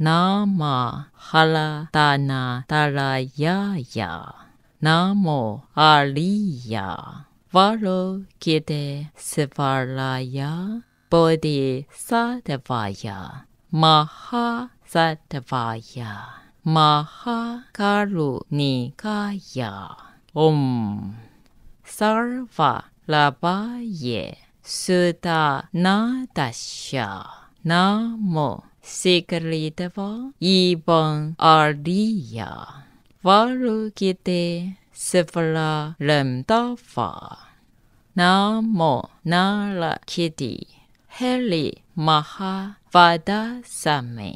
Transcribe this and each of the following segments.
ナーマハラタナタラヤヤナモアリヤワロキデスバラヤボディサデヴァヤマハサデヴァヤマハカルニカヤオムサルヴァラバイエスダナダシャ 너무 시크리드보 이번 어리야 바르기대 스플라 렘더파 나모 나라 키디 헬리 마하 바다 사메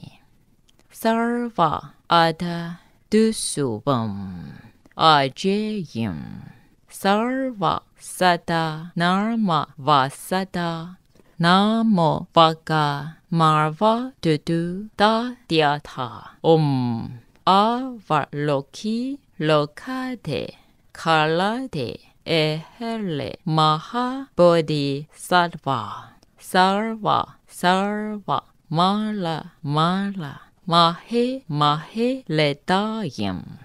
서바 아다 두수범 아제임 서바 사다 나마 와사다 Namo Vaga Marva Dudu Da Diata Om Avarloki Lokade Kalade Ehele Maha Bodhi Sattva Sarva Sarva Mala Mala Mahe Mahe Ledayam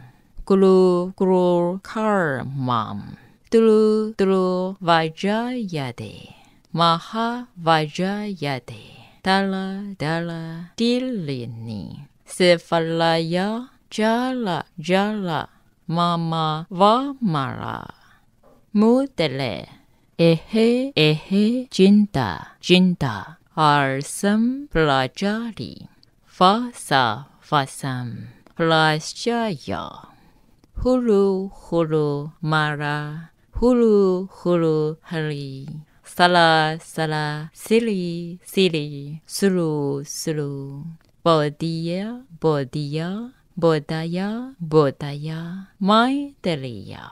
Guru Guru Karmam Dulu Dulu Vajayade Maha Vajrayade, Tala Dala Dilini Sevalaya Jala Jala Mama Vamara Mudele Ehe Ehe Cinta Cinta Arsam Pelajari Fasa Fasam Pelajaya Hulu Hulu Mara Hulu Hulu Hari salah, salah, silly, silly, slow, slow. Bodia, bodia, bodaya, bodaya, mai telia.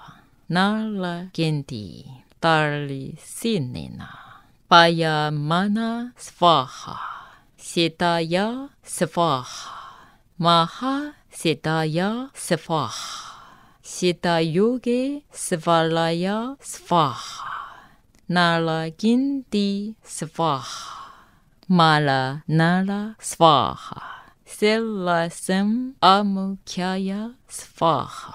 Nala genti, tarli sinina. Paya mana svaha, sitaya svaha. Maha sitaya svaha. Sitayoge svalaya svaha. Nala Gindi Svaha. Mala Nala Svaha. Silasam Amukhya Svaha.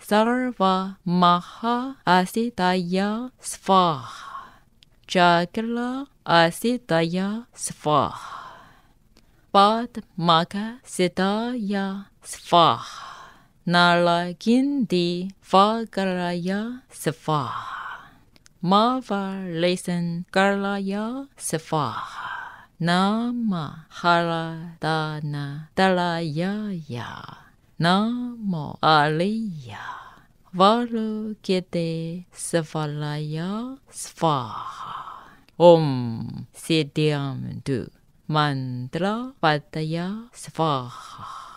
Sarva Maha Asidaya Svaha. Jagala Asidaya Svaha. Padmaga Siddhaya Svaha. gindi Vagaraya Svaha. Mavalaisen ya sefa. Nama dala ya ya Namo Aliya. Varukete ya sefa. Om Siddham Du. Mantra Pataya Svaha.